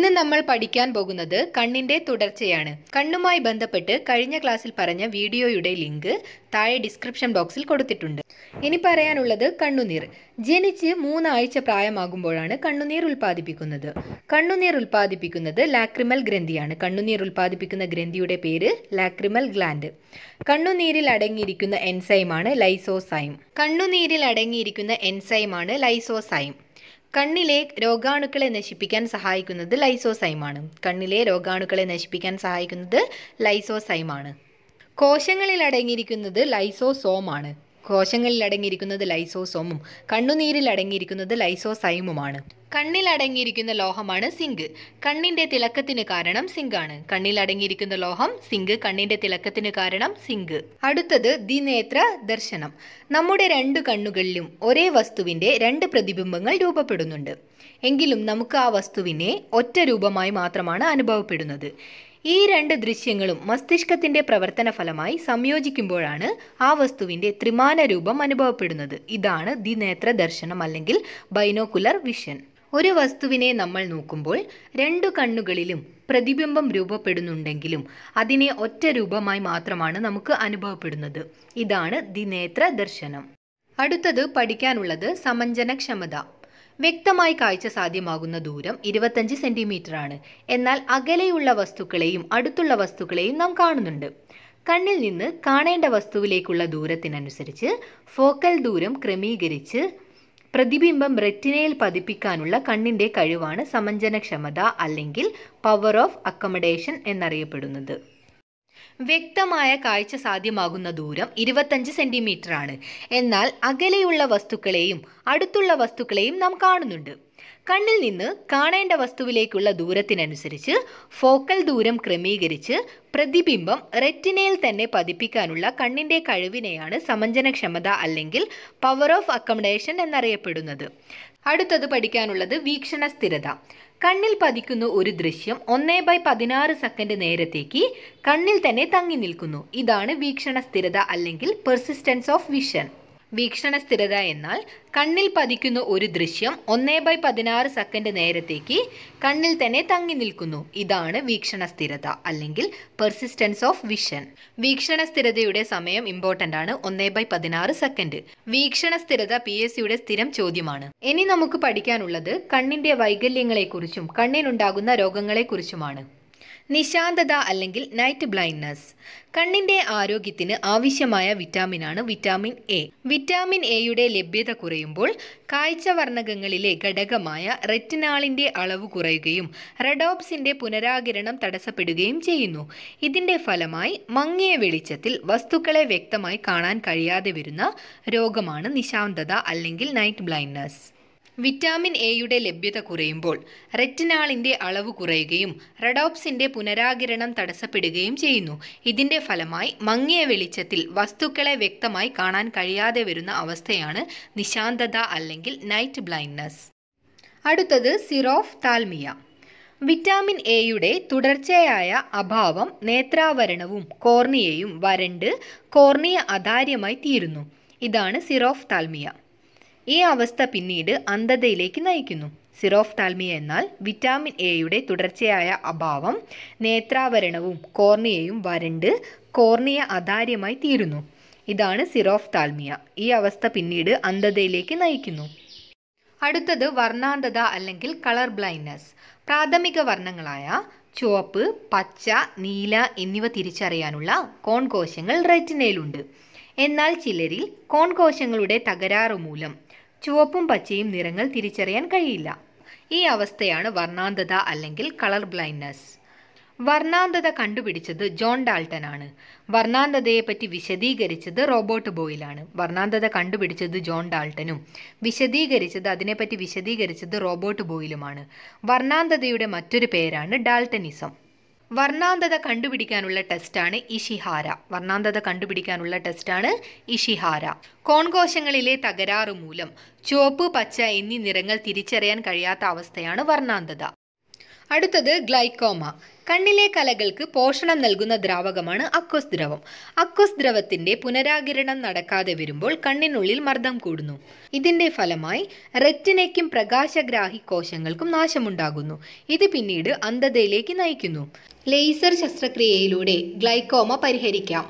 ഇന്ന് നമ്മൾ പഠിക്കാൻ പോകുന്നത് കണ്ണിന്റെ തുടർച്ചയാണ് കണ്ണുമായി ബന്ധപ്പെട്ട് കഴിഞ്ഞ ക്ലാസ്സിൽ പറഞ്ഞ വീഡിയോയുടെ ലിങ്ക് താഴെ ഡിസ്ക്രിപ്ഷൻ ബോക്സിൽ കൊടുത്തിട്ടുണ്ട് ഇനി പറയാനുള്ളത് കണ്ണുനീർ ജനിച്ച് മൂന്നാഴ്ച പ്രായമാകുമ്പോഴാണ് കണ്ണുനീർ ഉൽപ്പാദിപ്പിക്കുന്നത് കണ്ണുനീർ ഉൽപ്പാദിപ്പിക്കുന്നത് ലാക്രിമൽ ഗ്രന്ഥിയാണ് കണ്ണുനീർ ഉൽപ്പാദിപ്പിക്കുന്ന ഗ്രന്ഥിയുടെ പേര് ലാക്രിമൽ ഗ്ലാൻഡ് കണ്ണുനീരിൽ അടങ്ങിയിരിക്കുന്ന എൻസൈമാണ് ലൈസോസൈം കണ്ണുനീരിൽ അടങ്ങിയിരിക്കുന്ന എൻസൈമാണ് ലൈസോസൈം കണ്ണിലെ രോഗാണുക്കളെ നശിപ്പിക്കാൻ സഹായിക്കുന്നത് ലൈസോസൈമാണ് കണ്ണിലെ രോഗാണുക്കളെ നശിപ്പിക്കാൻ സഹായിക്കുന്നത് ലൈസോസൈമാണ് കോശങ്ങളിൽ അടങ്ങിയിരിക്കുന്നത് ലൈസോസോമാണ് കോശങ്ങളിൽ അടങ്ങിയിരിക്കുന്നത് ലൈസോസോമും കണ്ണുനീരിൽ അടങ്ങിയിരിക്കുന്നത് ലൈസോസൈമുമാണ് കണ്ണിൽ അടങ്ങിയിരിക്കുന്ന ലോഹമാണ് സിങ്ക് കണ്ണിന്റെ തിളക്കത്തിന് കാരണം സിങ്കാണ് കണ്ണിൽ അടങ്ങിയിരിക്കുന്ന ലോഹം സിങ്ക് കണ്ണിന്റെ തിളക്കത്തിന് കാരണം സിങ്ക് അടുത്തത് ദിനേത്ര ദർശനം നമ്മുടെ രണ്ട് കണ്ണുകളിലും ഒരേ വസ്തുവിന്റെ രണ്ട് പ്രതിബിംബങ്ങൾ രൂപപ്പെടുന്നുണ്ട് എങ്കിലും നമുക്ക് ആ വസ്തുവിനെ ഒറ്റ രൂപമായി മാത്രമാണ് അനുഭവപ്പെടുന്നത് ഈ രണ്ട് ദൃശ്യങ്ങളും മസ്തിഷ്കത്തിന്റെ പ്രവർത്തന ഫലമായി സംയോജിക്കുമ്പോഴാണ് ആ വസ്തുവിന്റെ ത്രിമാന രൂപം അനുഭവപ്പെടുന്നത് ഇതാണ് ദി നേത്ര ദർശനം അല്ലെങ്കിൽ ബൈനോക്കുലർ വിഷൻ ഒരു വസ്തുവിനെ നമ്മൾ നോക്കുമ്പോൾ രണ്ടു കണ്ണുകളിലും പ്രതിബിംബം രൂപപ്പെടുന്നുണ്ടെങ്കിലും അതിനെ ഒറ്റ രൂപമായി മാത്രമാണ് നമുക്ക് അനുഭവപ്പെടുന്നത് ഇതാണ് ദി നേത്ര ദർശനം അടുത്തത് പഠിക്കാനുള്ളത് സമഞ്ജനക്ഷമത വ്യക്തമായി കാഴ്ച സാധ്യമാകുന്ന ദൂരം ഇരുപത്തഞ്ച് ആണ് എന്നാൽ അകലെയുള്ള വസ്തുക്കളെയും അടുത്തുള്ള വസ്തുക്കളെയും നാം കാണുന്നുണ്ട് കണ്ണിൽ നിന്ന് കാണേണ്ട വസ്തുവിലേക്കുള്ള ദൂരത്തിനനുസരിച്ച് ഫോക്കൽ ദൂരം ക്രമീകരിച്ച് പ്രതിബിംബം റെറ്റിനയിൽ പതിപ്പിക്കാനുള്ള കണ്ണിൻ്റെ കഴിവാണ് സമഞ്ജനക്ഷമത അല്ലെങ്കിൽ പവർ ഓഫ് അക്കമഡേഷൻ എന്നറിയപ്പെടുന്നത് വ്യക്തമായ കാഴ്ച സാധ്യമാകുന്ന ദൂരം ഇരുപത്തഞ്ച് സെൻറ്റിമീറ്റർ ആണ് എന്നാൽ അകലെയുള്ള വസ്തുക്കളെയും അടുത്തുള്ള വസ്തുക്കളെയും നാം കാണുന്നുണ്ട് കണ്ണിൽ നിന്ന് കാണേണ്ട വസ്തുവിലേക്കുള്ള ദൂരത്തിനനുസരിച്ച് ഫോക്കൽ ദൂരം ക്രമീകരിച്ച് പ്രതിബിംബം റെറ്റിനയിൽ തന്നെ പതിപ്പിക്കാനുള്ള കണ്ണിൻ്റെ കഴിവിനെയാണ് സമഞ്ജനക്ഷമത അല്ലെങ്കിൽ പവർ ഓഫ് അക്കമഡേഷൻ എന്നറിയപ്പെടുന്നത് അടുത്തത് പഠിക്കാനുള്ളത് വീക്ഷണ സ്ഥിരത കണ്ണിൽ പതിക്കുന്ന ഒരു ദൃശ്യം ഒന്നേ ബൈ പതിനാറ് സെക്കൻഡ് നേരത്തേക്ക് കണ്ണിൽ തന്നെ തങ്ങി നിൽക്കുന്നു ഇതാണ് വീക്ഷണ സ്ഥിരത അല്ലെങ്കിൽ പെർസിസ്റ്റൻസ് ഓഫ് വിഷൻ വീക്ഷണ സ്ഥിരത എന്നാൽ കണ്ണിൽ പതിക്കുന്ന ഒരു ദൃശ്യം ഒന്നേ ബൈ പതിനാറ് സെക്കൻഡ് നേരത്തേക്ക് കണ്ണിൽ തന്നെ തങ്ങി നിൽക്കുന്നു ഇതാണ് വീക്ഷണ സ്ഥിരത അല്ലെങ്കിൽ പെർസിസ്റ്റൻസ് ഓഫ് വിഷൻ വീക്ഷണ സ്ഥിരതയുടെ സമയം ഇമ്പോർട്ടൻ്റ് ആണ് ഒന്നേ ബൈ പതിനാറ് സെക്കൻഡ് വീക്ഷണ സ്ഥിരത പി എസ് സിയുടെ സ്ഥിരം ചോദ്യമാണ് ഇനി നമുക്ക് പഠിക്കാനുള്ളത് കണ്ണിന്റെ വൈകല്യങ്ങളെക്കുറിച്ചും കണ്ണിനുണ്ടാകുന്ന രോഗങ്ങളെക്കുറിച്ചുമാണ് നിശാന്തത അല്ലെങ്കിൽ നൈറ്റ് ബ്ലൈൻഡ്നസ് കണ്ണിന്റെ ആരോഗ്യത്തിന് ആവശ്യമായ വിറ്റാമിനാണ് വിറ്റാമിൻ എ വിറ്റാമിൻ എയുടെ ലഭ്യത കുറയുമ്പോൾ കാഴ്ച വർണ്ണകങ്ങളിലെ ഘടകമായ റെറ്റിനാളിന്റെ അളവ് കുറയുകയും റെഡോപ്സിന്റെ പുനരാകിരണം തടസ്സപ്പെടുകയും ചെയ്യുന്നു ഇതിന്റെ ഫലമായി മങ്ങിയ വെളിച്ചത്തിൽ വസ്തുക്കളെ വ്യക്തമായി കാണാൻ കഴിയാതെ വരുന്ന രോഗമാണ് നിശാന്തത അല്ലെങ്കിൽ നൈറ്റ് ബ്ലൈൻഡ്നസ് വിറ്റാമിൻ എയുടെ ലഭ്യത കുറയുമ്പോൾ റെറ്റിനാളിൻ്റെ അളവ് കുറയുകയും റഡോപ്സിൻ്റെ പുനരാകിരണം തടസ്സപ്പെടുകയും ചെയ്യുന്നു ഇതിൻ്റെ ഫലമായി മങ്ങിയ വെളിച്ചത്തിൽ വസ്തുക്കളെ വ്യക്തമായി കാണാൻ കഴിയാതെ വരുന്ന അവസ്ഥയാണ് നിശാന്തത അല്ലെങ്കിൽ നൈറ്റ് ബ്ലൈൻഡ്നസ് അടുത്തത് സിറോഫ് താൽമിയ വിറ്റാമിൻ എയുടെ തുടർച്ചയായ അഭാവം നേത്രാവരണവും കോർണിയയും വരണ്ട് കോർണിയ അതാര്യമായി തീരുന്നു ഇതാണ് സിറോഫ് താൽമിയ ഈ അവസ്ഥ പിന്നീട് അന്ധതയിലേക്ക് നയിക്കുന്നു സിറോഫ്താൽമിയ എന്നാൽ വിറ്റാമിൻ എയുടെ തുടർച്ചയായ അഭാവം നേത്രാവരണവും കോർണിയയും വരണ്ട് കോർണിയ അതാര്യമായി തീരുന്നു ഇതാണ് സിറോഫ്താൽമിയ ഈ അവസ്ഥ പിന്നീട് അന്ധതയിലേക്ക് നയിക്കുന്നു അടുത്തത് വർണ്ണാന്ധത അല്ലെങ്കിൽ കളർ ബ്ലൈൻഡ്നെസ് പ്രാഥമിക വർണ്ണങ്ങളായ ചുവപ്പ് പച്ച നീല എന്നിവ തിരിച്ചറിയാനുള്ള കോൺ കോശങ്ങൾ റെറ്റിനയിലുണ്ട് എന്നാൽ ചിലരിൽ കോൺ കോശങ്ങളുടെ തകരാറ് മൂലം ചുവപ്പും പച്ചയും നിറങ്ങൾ തിരിച്ചറിയാൻ കഴിയില്ല ഈ അവസ്ഥയാണ് വർണ്ണാന്തത അല്ലെങ്കിൽ കളർ ബ്ലൈൻഡ്നസ് വർണ്ണാന്തത കണ്ടുപിടിച്ചത് ജോൺ ഡാൾട്ടൻ ആണ് വർണ്ണാന്തതയെപ്പറ്റി വിശദീകരിച്ചത് റോബോട്ട് ബോയിലാണ് വർണ്ണാന്തത കണ്ടുപിടിച്ചത് ജോൺ ഡാൾട്ടനും വിശദീകരിച്ചത് അതിനെപ്പറ്റി വിശദീകരിച്ചത് റോബോട്ട് ബോയിലുമാണ് വർണ്ണാന്തതയുടെ മറ്റൊരു പേരാണ് ഡാൾട്ടനിസം വർണ്ണാന്തത കണ്ടുപിടിക്കാനുള്ള ടെസ്റ്റാണ് ഇഷിഹാര വർണ്ണാന്തത കണ്ടുപിടിക്കാനുള്ള ടെസ്റ്റാണ് ഇഷിഹാര കോൺകോശങ്ങളിലെ തകരാറ് മൂലം ചുവപ്പ് പച്ച എന്നീ നിറങ്ങൾ തിരിച്ചറിയാൻ കഴിയാത്ത അവസ്ഥയാണ് വർണ്ണാന്തത അടുത്തത് ഗ്ലൈക്കോമ കണ്ണിലെ കലകൾക്ക് പോഷണം നൽകുന്ന ദ്രാവകമാണ് അക്വസ് ദ്രവം അക്വസ് ദ്രവത്തിന്റെ പുനരാകിരണം നടക്കാതെ വരുമ്പോൾ കണ്ണിനുള്ളിൽ മർദ്ദം കൂടുന്നു ഇതിന്റെ ഫലമായി റെറ്റിനയ്ക്കും പ്രകാശഗ്രാഹി കോശങ്ങൾക്കും നാശമുണ്ടാകുന്നു ഇത് പിന്നീട് അന്ധതയിലേക്ക് നയിക്കുന്നു ലേസർ ശസ്ത്രക്രിയയിലൂടെ ഗ്ലൈക്കോമ പരിഹരിക്കാം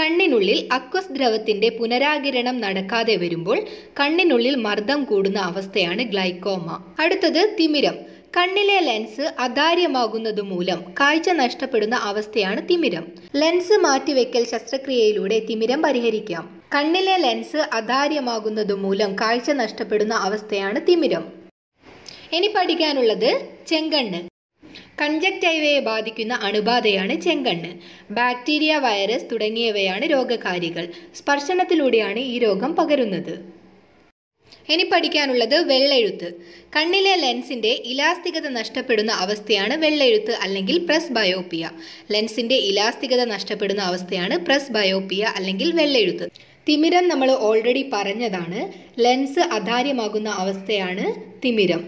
കണ്ണിനുള്ളിൽ അക്വസ് ദ്രവത്തിന്റെ പുനരാകിരണം നടക്കാതെ വരുമ്പോൾ കണ്ണിനുള്ളിൽ മർദ്ദം കൂടുന്ന അവസ്ഥയാണ് ഗ്ലൈക്കോമ അടുത്തത് തിമിരം കണ്ണിലെ ലെൻസ് അകാര്യമാകുന്നത് മൂലം കാഴ്ച നഷ്ടപ്പെടുന്ന അവസ്ഥയാണ് തിമിരം ലെൻസ് മാറ്റിവെക്കൽ ശസ്ത്രക്രിയയിലൂടെ തിമിരം പരിഹരിക്കാം കണ്ണിലെ ലെൻസ് അകാര്യമാകുന്നത് മൂലം കാഴ്ച നഷ്ടപ്പെടുന്ന അവസ്ഥയാണ് തിമിരം ഇനി പഠിക്കാനുള്ളത് ചെങ്കണ്ണ് കഞ്ചക്റ്റൈവയെ ബാധിക്കുന്ന അണുബാധയാണ് ചെങ്കണ്ണ് ബാക്ടീരിയ വൈറസ് തുടങ്ങിയവയാണ് രോഗകാരികൾ സ്പർശനത്തിലൂടെയാണ് ഈ രോഗം പകരുന്നത് ഇനി പഠിക്കാനുള്ളത് വെള്ളെഴുത്ത് കണ്ണിലെ ലെൻസിന്റെ ഇലാസ്തികത നഷ്ടപ്പെടുന്ന അവസ്ഥയാണ് വെള്ളെഴുത്ത് അല്ലെങ്കിൽ പ്രസ് ബയോപ്പിയ ലെൻസിന്റെ ഇലാസ്തികത നഷ്ടപ്പെടുന്ന അവസ്ഥയാണ് പ്രസ് ബയോപ്പിയ അല്ലെങ്കിൽ വെള്ളെഴുത്ത് തിമിരം നമ്മൾ ഓൾറെഡി പറഞ്ഞതാണ് ലെൻസ് അധാര്യമാകുന്ന അവസ്ഥയാണ് തിമിരം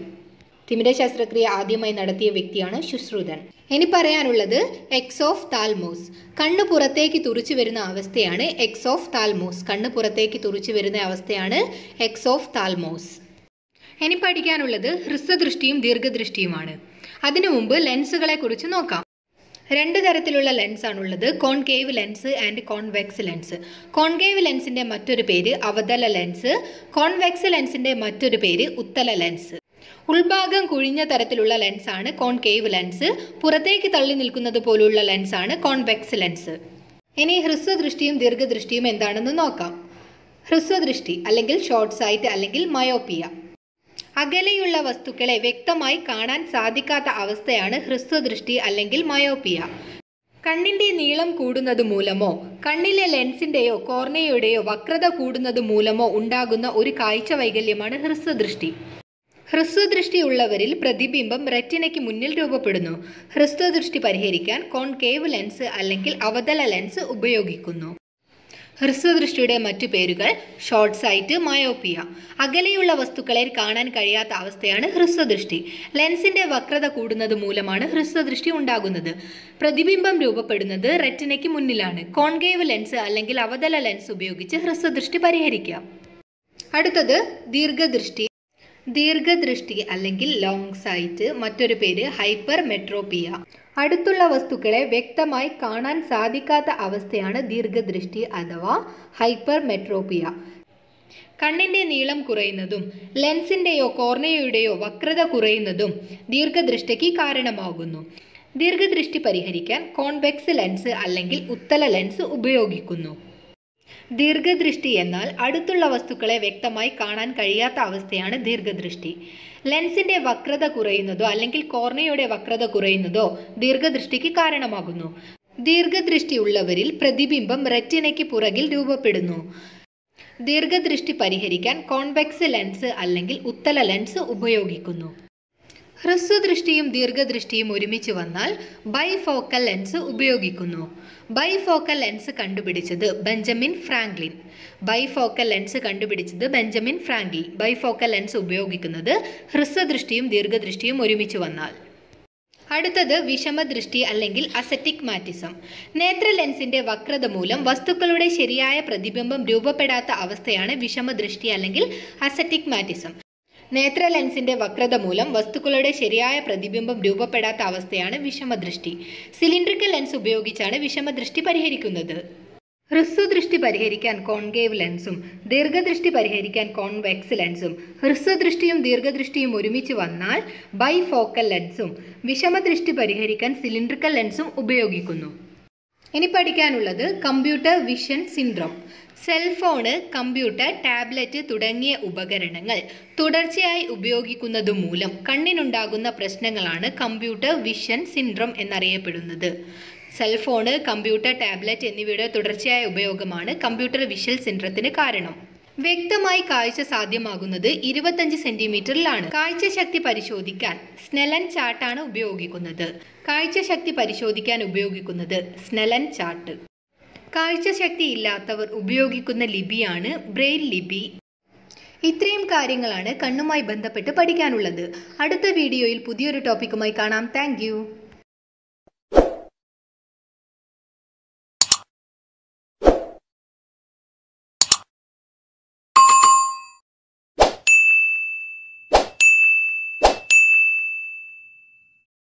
തിമിര ശസ്ത്രക്രിയ ആദ്യമായി നടത്തിയ വ്യക്തിയാണ് ശുശ്രുതൻ ഇനി പറയാനുള്ളത് എക്സ് ഓഫ് താൽമോസ് കണ്ണു പുറത്തേക്ക് തുറിച്ചു വരുന്ന അവസ്ഥയാണ് എക്സ് ഓഫ് താൽമോസ് കണ്ണു പുറത്തേക്ക് തുറിച്ചു വരുന്ന അവസ്ഥയാണ് എക്സ് ഓഫ് താൽമോസ് ഇനി പഠിക്കാനുള്ളത് ഹ്രസ്വദൃഷ്ടിയും ദീർഘദൃഷ്ടിയുമാണ് അതിനു മുമ്പ് ലെൻസുകളെ കുറിച്ച് നോക്കാം രണ്ട് തരത്തിലുള്ള lens concave lens and convex lens concave ലെൻസിൻ്റെ മറ്റൊരു പേര് അവതല ലെൻസ് കോൺവെക്സ് ലെൻസിൻ്റെ മറ്റൊരു പേര് ഉത്തല ലെൻസ് ഉൾഭാഗം കുഴിഞ്ഞ തരത്തിലുള്ള ലെൻസാണ് കോൺകേവ് ലെൻസ് പുറത്തേക്ക് തള്ളി നിൽക്കുന്നത് പോലുള്ള ലെൻസാണ് കോൺവെക്സ് ലെൻസ് ഇനി ഹ്രസ്വദൃഷ്ടിയും ദീർഘദൃഷ്ടിയും എന്താണെന്ന് നോക്കാം ഹ്രസ്വദൃഷ്ടി അല്ലെങ്കിൽ ഷോർട്ട് സൈറ്റ് അല്ലെങ്കിൽ മയോപ്പിയ അകലെയുള്ള വസ്തുക്കളെ വ്യക്തമായി കാണാൻ സാധിക്കാത്ത അവസ്ഥയാണ് ഹ്രസ്വദൃഷ്ടി അല്ലെങ്കിൽ മയോപ്പിയ കണ്ണിൻ്റെ നീളം കൂടുന്നത് മൂലമോ കണ്ണിലെ ലെൻസിൻ്റെയോ കോർണയുടെയോ വക്രത കൂടുന്നത് മൂലമോ ഉണ്ടാകുന്ന ഒരു കാഴ്ച വൈകല്യമാണ് ഹ്രസ്വദൃഷ്ടി ഹ്രസ്വദൃഷ്ടിയുള്ളവരിൽ പ്രതിബിംബം റെറ്റിനയ്ക്ക് മുന്നിൽ രൂപപ്പെടുന്നു ഹ്രസ്വദൃഷ്ടി പരിഹരിക്കാൻ കോൺകേവ് ലെൻസ് അല്ലെങ്കിൽ അവതല ലെൻസ് ഉപയോഗിക്കുന്നു ഹ്രസ്വദൃഷ്ടിയുടെ മറ്റു പേരുകൾ ഷോർട്ട് സൈറ്റ് മയോപ്പിയ അകലെയുള്ള വസ്തുക്കളെ കാണാൻ കഴിയാത്ത അവസ്ഥയാണ് ഹ്രസ്വദൃഷ്ടി ലെൻസിന്റെ വക്രത കൂടുന്നത് മൂലമാണ് ഹ്രസ്വദൃഷ്ടി ഉണ്ടാകുന്നത് പ്രതിബിംബം രൂപപ്പെടുന്നത് റെറ്റിനയ്ക്ക് മുന്നിലാണ് കോൺകേവ് ലെൻസ് അല്ലെങ്കിൽ അവതല ലെൻസ് ഉപയോഗിച്ച് ഹ്രസ്വദൃഷ്ടി പരിഹരിക്കാം അടുത്തത് ദീർഘദൃഷ്ടി ദീർഘദൃഷ്ടി അല്ലെങ്കിൽ ലോങ് സൈറ്റ് മറ്റൊരു പേര് ഹൈപ്പർ മെട്രോപിയ അടുത്തുള്ള വസ്തുക്കളെ വ്യക്തമായി കാണാൻ സാധിക്കാത്ത അവസ്ഥയാണ് ദീർഘദൃഷ്ടി അഥവാ ഹൈപ്പർ മെട്രോപിയ കണ്ണിൻ്റെ നീളം കുറയുന്നതും ലെൻസിൻ്റെയോ കോർണയുടെയോ വക്രത കുറയുന്നതും ദീർഘദൃഷ്ടിക്ക് കാരണമാകുന്നു ദീർഘദൃഷ്ടി പരിഹരിക്കാൻ കോൺവെക്സ് ലെൻസ് അല്ലെങ്കിൽ ഉത്തല ലെൻസ് ഉപയോഗിക്കുന്നു ദീർഘദൃഷ്ടി എന്നാൽ അടുത്തുള്ള വസ്തുക്കളെ വ്യക്തമായി കാണാൻ കഴിയാത്ത അവസ്ഥയാണ് ദീർഘദൃഷ്ടി ലെൻസിന്റെ വക്രത കുറയുന്നതോ അല്ലെങ്കിൽ കോർണയുടെ വക്രത കുറയുന്നതോ ദീർഘദൃഷ്ടിക്ക് കാരണമാകുന്നു ദീർഘദൃഷ്ടിയുള്ളവരിൽ പ്രതിബിംബം റെറ്റിനയ്ക്ക് പുറകിൽ രൂപപ്പെടുന്നു ദീർഘദൃഷ്ടി പരിഹരിക്കാൻ കോൺവെക്സ് ലെൻസ് അല്ലെങ്കിൽ ഉത്തല ലെൻസ് ഉപയോഗിക്കുന്നു ഹ്രസ്വദൃഷ്ടിയും ദീർഘദൃഷ്ടിയും ഒരുമിച്ച് വന്നാൽ ബൈഫോക്കൽ ലെൻസ് ഉപയോഗിക്കുന്നു ബൈഫോക്കൽ ലെൻസ് കണ്ടുപിടിച്ചത് ബെഞ്ചമിൻ ഫ്രാങ്ക്ലിൻ ബൈഫോക്കൽ ലെൻസ് കണ്ടുപിടിച്ചത് ബെഞ്ചമിൻ ഫ്രാങ്ക്ലിൻ ബൈഫോക്കൽ ലെൻസ് ഉപയോഗിക്കുന്നത് ഹ്രസ്വദൃഷ്ടിയും ദീർഘദൃഷ്ടിയും ഒരുമിച്ച് വന്നാൽ അടുത്തത് വിഷമദൃഷ്ടി അല്ലെങ്കിൽ അസറ്റിക് മാറ്റിസം നേത്ര ലെൻസിന്റെ വക്രത മൂലം വസ്തുക്കളുടെ ശരിയായ പ്രതിബിംബം രൂപപ്പെടാത്ത അവസ്ഥയാണ് വിഷമദൃഷ്ടി അല്ലെങ്കിൽ അസറ്റിക് മാറ്റിസം നേത്ര ലെൻസിന്റെ വക്രത മൂലം വസ്തുക്കളുടെ ശരിയായ പ്രതിബിംബം രൂപപ്പെടാത്ത അവസ്ഥയാണ് വിഷമദൃഷ്ടി സിലിണ്ടറിക്കൽ ലെൻസ് ഉപയോഗിച്ചാണ് വിഷമദൃഷ്ടി പരിഹരിക്കുന്നത് ഹ്രസ്വദൃഷ്ടി പരിഹരിക്കാൻ കോൺകേവ് ലെൻസും ദീർഘദൃഷ്ടി പരിഹരിക്കാൻ കോൺവെക്സ് ലെൻസും ഹ്രസ്വദൃഷ്ടിയും ദീർഘദൃഷ്ടിയും ഒരുമിച്ച് വന്നാൽ ബൈഫോക്കൽ ലെൻസും വിഷമദൃഷ്ടി പരിഹരിക്കാൻ സിലിണ്ടറിക്കൽ ലെൻസും ഉപയോഗിക്കുന്നു ഇനി പഠിക്കാനുള്ളത് computer vision syndrome cellphone computer tablet തുടങ്ങിയ ഉപകരണങ്ങൾ തുടർച്ചയായി ഉപയോഗിക്കുന്നത് മൂലം കണ്ണിനുണ്ടാകുന്ന പ്രശ്നങ്ങളാണ് കമ്പ്യൂട്ടർ വിഷൻ സിൻഡ്രോം എന്നറിയപ്പെടുന്നത് സെൽഫോണ് കമ്പ്യൂട്ടർ ടാബ്ലറ്റ് എന്നിവയുടെ തുടർച്ചയായ ഉപയോഗമാണ് കമ്പ്യൂട്ടർ വിഷൽ സിൻഡ്രത്തിന് കാരണം വ്യക്തമായി കാഴ്ച സാധ്യമാകുന്നത് ഇരുപത്തഞ്ച് സെന്റിമീറ്ററിലാണ് ശക്തി പരിശോധിക്കാൻ സ്നെലൻ ചാട്ടാണ് ഉപയോഗിക്കുന്നത് കാഴ്ച ശക്തി പരിശോധിക്കാൻ ഉപയോഗിക്കുന്നത് സ്നെലൻ ചാട്ട് ശക്തി ഇല്ലാത്തവർ ഉപയോഗിക്കുന്ന ലിപിയാണ് ബ്രെയിൽ ലിപി ഇത്രയും കാര്യങ്ങളാണ് കണ്ണുമായി ബന്ധപ്പെട്ട് പഠിക്കാനുള്ളത് അടുത്ത വീഡിയോയിൽ പുതിയൊരു ടോപ്പിക്കുമായി കാണാം താങ്ക്